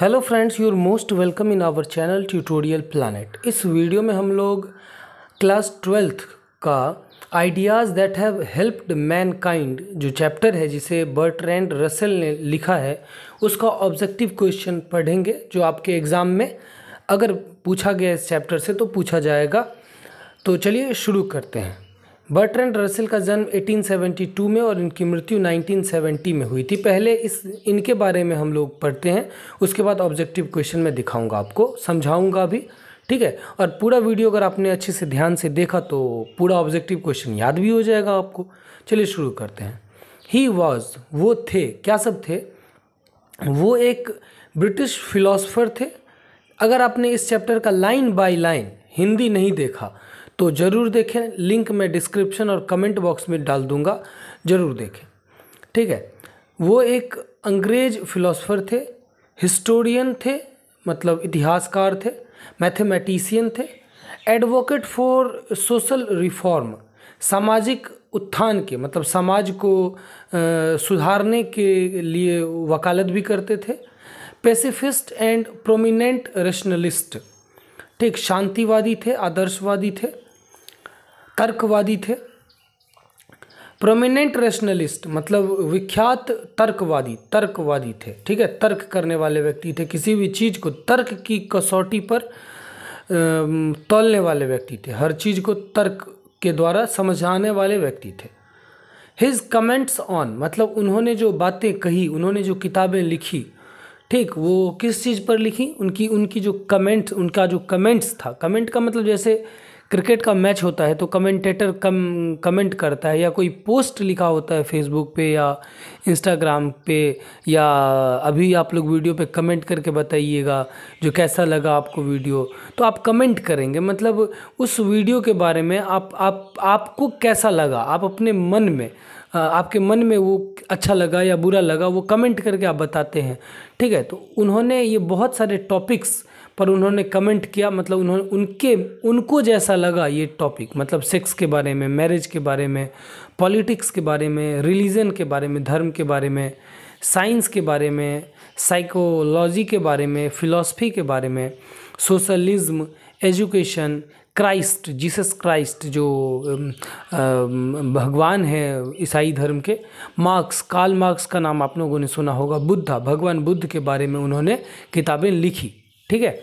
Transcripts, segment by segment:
hello friends your most welcome in our channel tutorial planet इस वीडियो में हम लोग क्लास ट्वेल्थ का ideas that have helped mankind जो चैप्टर है जिसे बर्ट्रैंड रसेल ने लिखा है उसका ऑब्जेक्टिव क्वेश्चन पढ़ेंगे जो आपके एग्ज़ाम में अगर पूछा गया इस चैप्टर से तो पूछा जाएगा तो चलिए शुरू करते हैं बर्ट्रेंड रसेल का जन्म 1872 में और इनकी मृत्यु 1970 में हुई थी पहले इस इनके बारे में हम लोग पढ़ते हैं उसके बाद ऑब्जेक्टिव क्वेश्चन में दिखाऊंगा आपको समझाऊंगा भी ठीक है और पूरा वीडियो अगर आपने अच्छे से ध्यान से देखा तो पूरा ऑब्जेक्टिव क्वेश्चन याद भी हो जाएगा आपको चलिए शुरू करते हैं ही वॉज वो थे क्या सब थे वो एक ब्रिटिश फिलोसफर थे अगर आपने इस चैप्टर का लाइन बाई लाइन हिंदी नहीं देखा तो ज़रूर देखें लिंक मैं डिस्क्रिप्शन और कमेंट बॉक्स में डाल दूंगा ज़रूर देखें ठीक है वो एक अंग्रेज फिलोसोफर थे हिस्टोरियन थे मतलब इतिहासकार थे मैथमेटिशियन थे एडवोकेट फॉर सोशल रिफॉर्म सामाजिक उत्थान के मतलब समाज को सुधारने के लिए वकालत भी करते थे पेसिफिस्ट एंड प्रोमिनेंट रेशनलिस्ट ठीक शांतिवादी थे आदर्शवादी थे तर्कवादी थे प्रोमिनेंट रेशनलिस्ट मतलब विख्यात तर्कवादी तर्कवादी थे ठीक है तर्क करने वाले व्यक्ति थे किसी भी चीज़ को तर्क की कसौटी पर तोलने वाले व्यक्ति थे हर चीज़ को तर्क के द्वारा समझाने वाले व्यक्ति थे हिज कमेंट्स ऑन मतलब उन्होंने जो बातें कही उन्होंने जो किताबें लिखी ठीक वो किस चीज़ पर लिखी उनकी उनकी जो कमेंट्स उनका जो कमेंट्स था कमेंट का मतलब जैसे क्रिकेट का मैच होता है तो कमेंटेटर कम कमेंट करता है या कोई पोस्ट लिखा होता है फेसबुक पे या इंस्टाग्राम पे या अभी आप लोग वीडियो पे कमेंट करके बताइएगा जो कैसा लगा आपको वीडियो तो आप कमेंट करेंगे मतलब उस वीडियो के बारे में आप आप आपको कैसा लगा आप अपने मन में आपके मन में वो अच्छा लगा या बुरा लगा वो कमेंट करके आप बताते हैं ठीक है तो उन्होंने ये बहुत सारे टॉपिक्स पर उन्होंने कमेंट किया मतलब उन्होंने उनके उनको जैसा लगा ये टॉपिक मतलब सेक्स के बारे में मैरिज के बारे में पॉलिटिक्स के बारे में रिलीजन के बारे में धर्म के बारे में साइंस के बारे में साइकोलॉजी के बारे में फिलॉसफी के बारे में socialism education Christ Jesus Christ जो um, um, भगवान है ईसाई धर्म के मार्क्स कार्ल मार्क्स का नाम आप लोगों ने सुना होगा बुद्धा भगवान बुद्ध के बारे में उन्होंने किताबें लिखी ठीक है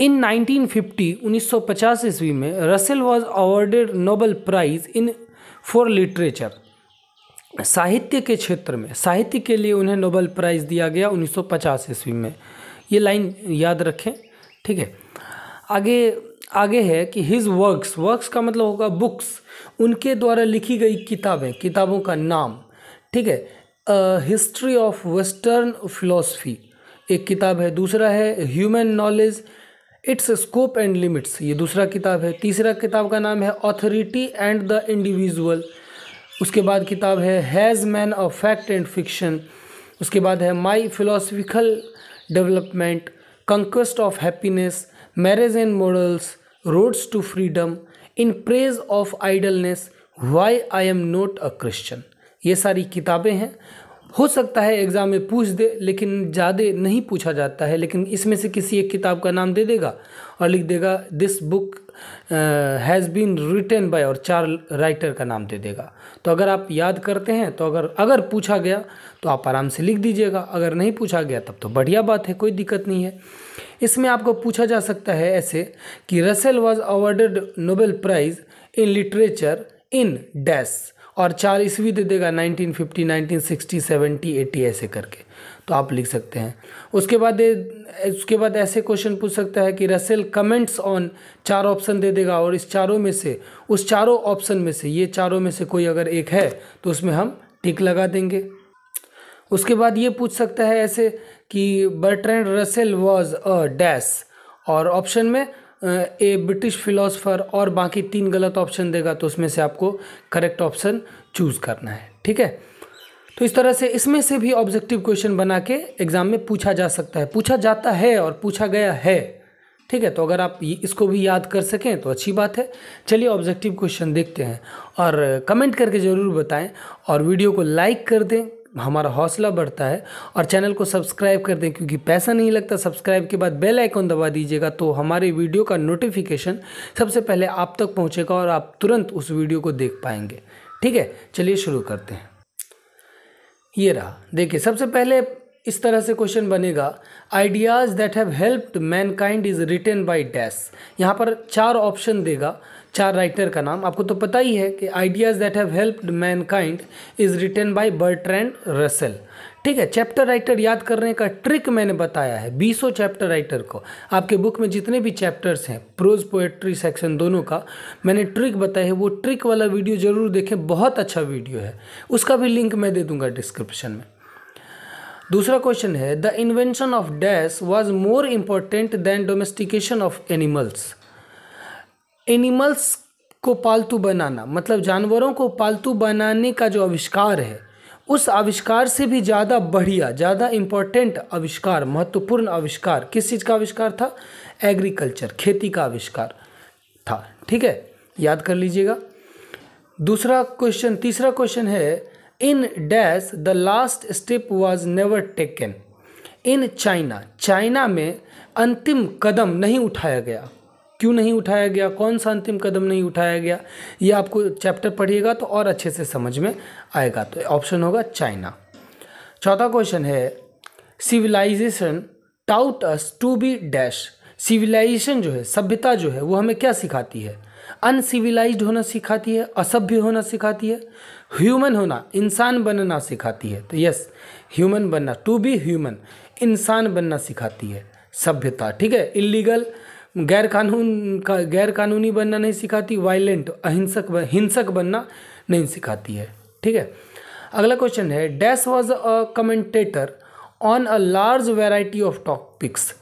इन 1950 1950 ईस्वी में Russell was awarded Nobel prize in for literature साहित्य के क्षेत्र में साहित्य के लिए उन्हें नोबल प्राइज़ दिया गया 1950 ईस्वी में ये लाइन याद रखें ठीक है आगे आगे है कि हिज वर्क्स वर्क्स का मतलब होगा बुक्स उनके द्वारा लिखी गई किताबें किताबों का नाम ठीक है हिस्ट्री ऑफ वेस्टर्न फिलोसफी एक किताब है दूसरा है human knowledge its scope and limits ये दूसरा किताब है तीसरा किताब का नाम है ऑथोरिटी एंड द इंडिविजुअल उसके बाद किताब है has man of fact and fiction उसके बाद है my philosophical development conquest of happiness marriage and models roads to freedom in praise of idleness why I am not a Christian ये सारी किताबें हैं हो सकता है एग्ज़ाम में पूछ दे लेकिन ज़्यादा नहीं पूछा जाता है लेकिन इसमें से किसी एक किताब का नाम दे देगा और लिख देगा this book has been written by और चार राइटर का नाम दे देगा तो अगर आप याद करते हैं तो अगर अगर पूछा गया तो आप आराम से लिख दीजिएगा अगर नहीं पूछा गया तब तो बढ़िया बात है कोई दिक्कत नहीं है इसमें आपको पूछा जा सकता है ऐसे कि Russell was awarded Nobel prize in literature in dash और चार ईस्वी दे देगा 1950, 1960, 70, 80 ऐसे करके तो आप लिख सकते हैं उसके बाद उसके बाद ऐसे क्वेश्चन पूछ सकता है कि रसेल कमेंट्स ऑन चार ऑप्शन दे देगा और इस चारों में से उस चारों ऑप्शन में से ये चारों में से कोई अगर एक है तो उसमें हम टिक लगा देंगे उसके बाद ये पूछ सकता है ऐसे कि Bertrand Russell was a dash और ऑप्शन में ए ब्रिटिश फिलोसफर और बाकी तीन गलत ऑप्शन देगा तो उसमें से आपको करेक्ट ऑप्शन चूज़ करना है ठीक है तो इस तरह से इसमें से भी ऑब्जेक्टिव क्वेश्चन बना के एग्ज़ाम में पूछा जा सकता है पूछा जाता है और पूछा गया है ठीक है तो अगर आप इसको भी याद कर सकें तो अच्छी बात है चलिए ऑब्जेक्टिव क्वेश्चन देखते हैं और कमेंट करके ज़रूर बताएं और वीडियो को लाइक कर दें हमारा हौसला बढ़ता है और चैनल को सब्सक्राइब कर दें क्योंकि पैसा नहीं लगता सब्सक्राइब के बाद बेल आइकॉन दबा दीजिएगा तो हमारे वीडियो का नोटिफिकेशन सबसे पहले आप तक पहुँचेगा और आप तुरंत उस वीडियो को देख पाएंगे ठीक है चलिए शुरू करते हैं ये रहा देखिए सबसे पहले इस तरह से क्वेश्चन बनेगा ideas that have helped mankind is written by dash यहाँ पर चार ऑप्शन देगा चार राइटर का नाम आपको तो पता ही है कि ideas that have helped mankind is written by Bertrand Russell ठीक है चैप्टर राइटर याद करने का ट्रिक मैंने बताया है बीसों चैप्टर राइटर को आपके बुक में जितने भी चैप्टर्स हैं प्रोज पोएट्री सेक्शन दोनों का मैंने ट्रिक बताया है वो ट्रिक वाला वीडियो ज़रूर देखें बहुत अच्छा वीडियो है उसका भी लिंक मैं दे दूंगा डिस्क्रिप्शन में दूसरा क्वेश्चन है the invention of dash was more important than domestication of animals animals को पालतू बनाना मतलब जानवरों को पालतू बनाने का जो आविष्कार है उस आविष्कार से भी ज़्यादा बढ़िया ज़्यादा इम्पोर्टेंट आविष्कार महत्वपूर्ण आविष्कार किस चीज़ का आविष्कार था एग्रीकल्चर खेती का आविष्कार था ठीक है याद कर लीजिएगा दूसरा क्वेश्चन तीसरा क्वेश्चन है in dash the last step was never taken in China China में अंतिम कदम नहीं उठाया गया क्यों नहीं उठाया गया कौन सा अंतिम कदम नहीं उठाया गया ये आपको चैप्टर पढ़िएगा तो और अच्छे से समझ में आएगा तो ऑप्शन होगा चाइना चौथा क्वेश्चन है civilisation taught us to be dash civilisation जो है सभ्यता जो है वो हमें क्या सिखाती है अनसिविलाइज होना सिखाती है असभ्य होना सिखाती है ह्यूमन होना इंसान बनना सिखाती है तो यस ह्यूमन बनना टू बी ह्यूमन इंसान बनना सिखाती है सभ्यता ठीक है इलीगल गैर कानून का गैर कानूनी बनना नहीं सिखाती वायलेंट अहिंसक हिंसक बनना नहीं सिखाती है ठीक है अगला क्वेश्चन है dash was a commentator on a large variety of topics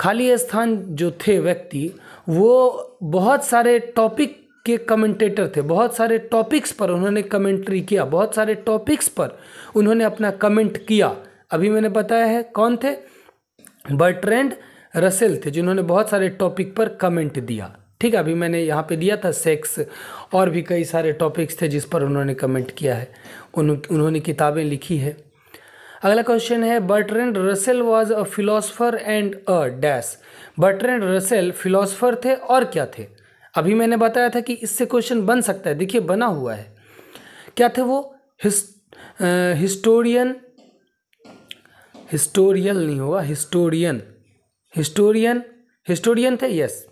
खाली स्थान जो थे व्यक्ति वो बहुत सारे टॉपिक के कमेंटेटर थे बहुत सारे टॉपिक्स पर उन्होंने कमेंट्री किया बहुत सारे टॉपिक्स पर उन्होंने अपना कमेंट किया अभी मैंने बताया है कौन थे बर्ट्रेंड रसेल थे जिन्होंने बहुत सारे टॉपिक पर कमेंट दिया ठीक है अभी मैंने यहाँ पे दिया था सेक्स और भी कई सारे टॉपिक्स थे जिस पर उन्होंने कमेंट किया है उन, उन्होंने किताबें लिखी है अगला क्वेश्चन है Bertrand Russell was a philosopher and a dash Bertrand Russell philosopher थे और क्या थे अभी मैंने बताया था कि इससे क्वेश्चन बन सकता है देखिए बना हुआ है क्या थे वो हिस, आ, हिस्टोरियन हिस्टोरियल नहीं होगा हिस्टोरियन हिस्टोरियन हिस्टोरियन थे यस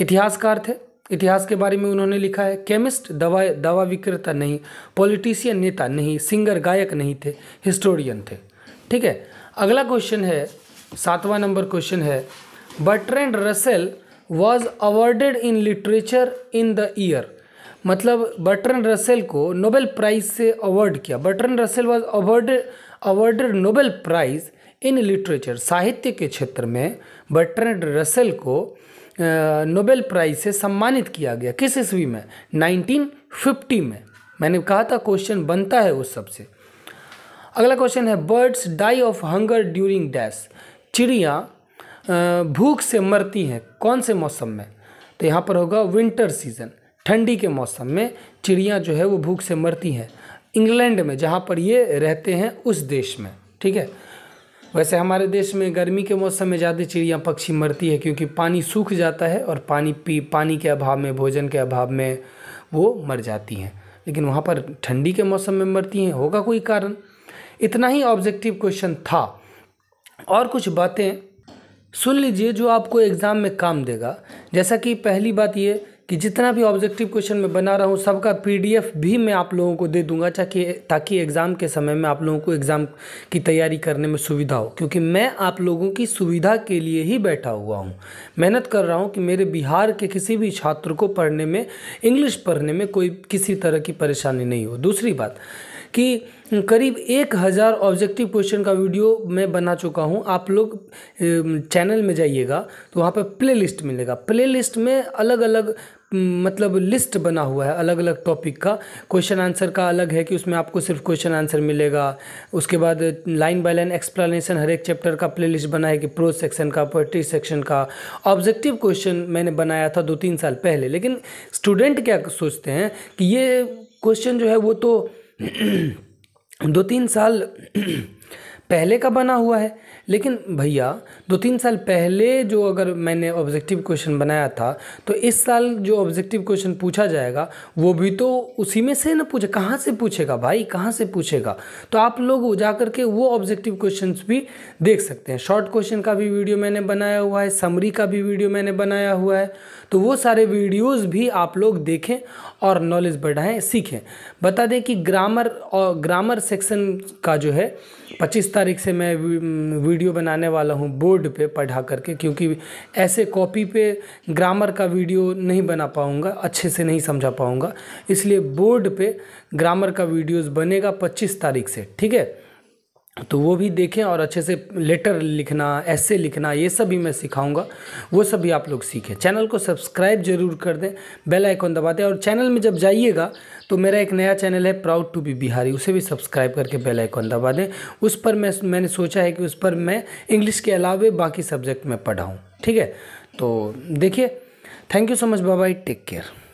इतिहासकार थे इतिहास के बारे में उन्होंने लिखा है केमिस्ट दवा दवा विक्रेता नहीं पॉलिटिशियन नेता नहीं सिंगर गायक नहीं थे हिस्टोरियन थे ठीक है अगला क्वेश्चन है सातवां नंबर क्वेश्चन है Bertrand Russell was awarded in literature in the year मतलब बर्ट्रैंड रसेल को नोबेल प्राइज़ से अवार्ड किया Bertrand Russell was awarded awarded Nobel prize in literature साहित्य के क्षेत्र में बर्ट्रैंड रसेल को नोबेल प्राइज़ से सम्मानित किया गया किस ईस्वी में 1950 में मैंने कहा था क्वेश्चन बनता है उस सबसे अगला क्वेश्चन है birds die of hunger during dash चिड़िया भूख से मरती हैं कौन से मौसम में तो यहाँ पर होगा विंटर सीजन ठंडी के मौसम में चिड़िया जो है वो भूख से मरती हैं इंग्लैंड में जहाँ पर ये रहते हैं उस देश में ठीक है वैसे हमारे देश में गर्मी के मौसम में ज़्यादा चिड़िया पक्षी मरती है क्योंकि पानी सूख जाता है और पानी पी पानी के अभाव में भोजन के अभाव में वो मर जाती हैं लेकिन वहाँ पर ठंडी के मौसम में मरती हैं होगा कोई कारण इतना ही ऑब्जेक्टिव क्वेश्चन था और कुछ बातें सुन लीजिए जो आपको एग्ज़ाम में काम देगा जैसा कि पहली बात ये कि जितना भी ऑब्जेक्टिव क्वेश्चन मैं बना रहा हूँ सबका पीडीएफ भी मैं आप लोगों को दे दूंगा ताकि ताकि एग्ज़ाम के समय में आप लोगों को एग्ज़ाम की तैयारी करने में सुविधा हो क्योंकि मैं आप लोगों की सुविधा के लिए ही बैठा हुआ हूँ मेहनत कर रहा हूँ कि मेरे बिहार के किसी भी छात्र को पढ़ने में इंग्लिश पढ़ने में कोई किसी तरह की परेशानी नहीं हो दूसरी बात कि करीब एक हज़ार ऑब्जेक्टिव क्वेश्चन का वीडियो मैं बना चुका हूँ आप लोग चैनल में जाइएगा तो वहाँ पर प्ले लिस्ट मिलेगा प्ले लिस्ट में अलग अलग मतलब लिस्ट बना हुआ है अलग अलग टॉपिक का क्वेश्चन आंसर का अलग है कि उसमें आपको सिर्फ क्वेश्चन आंसर मिलेगा उसके बाद लाइन बाय लाइन एक्सप्लेनेशन हर एक चैप्टर का प्लेलिस्ट बना है कि प्रो सेक्शन का पोइट्री सेक्शन का ऑब्जेक्टिव क्वेश्चन मैंने बनाया था दो तीन साल पहले लेकिन स्टूडेंट क्या सोचते हैं कि ये क्वेश्चन जो है वो तो दो तीन साल पहले का बना हुआ है लेकिन भैया दो तीन साल पहले जो अगर मैंने ऑब्जेक्टिव क्वेश्चन बनाया था तो इस साल जो ऑब्जेक्टिव क्वेश्चन पूछा जाएगा वो भी तो उसी में से ना पूछे कहाँ से पूछेगा भाई कहाँ से पूछेगा तो आप लोग जा करके वो ऑब्जेक्टिव क्वेश्चन भी देख सकते हैं शॉर्ट क्वेश्चन का भी वीडियो मैंने बनाया हुआ है समरी का भी वीडियो मैंने बनाया हुआ है तो वो सारे वीडियोज़ भी आप लोग देखें और नॉलेज बढ़ाएँ सीखें बता दें कि ग्रामर और ग्रामर सेक्शन का जो है पच्चीस तारीख से मैं वीडियो mm, वीडियो बनाने वाला हूँ बोर्ड पे पढ़ा करके क्योंकि ऐसे कॉपी पे ग्रामर का वीडियो नहीं बना पाऊँगा अच्छे से नहीं समझा पाऊँगा इसलिए बोर्ड पे ग्रामर का वीडियोस बनेगा 25 तारीख से ठीक है तो वो भी देखें और अच्छे से लेटर लिखना ऐसे लिखना ये सब भी मैं सिखाऊंगा वो सब भी आप लोग सीखें चैनल को सब्सक्राइब जरूर कर दें बेल आइकॉन दबा दें और चैनल में जब जाइएगा तो मेरा एक नया चैनल है प्राउड टू बी बिहारी उसे भी सब्सक्राइब करके बेल आइकॉन दबा दें उस पर मैं मैंने सोचा है कि उस पर मैं इंग्लिश के अलावे बाकी सब्जेक्ट में पढ़ाऊँ ठीक है तो देखिए thank you so much bye bye take care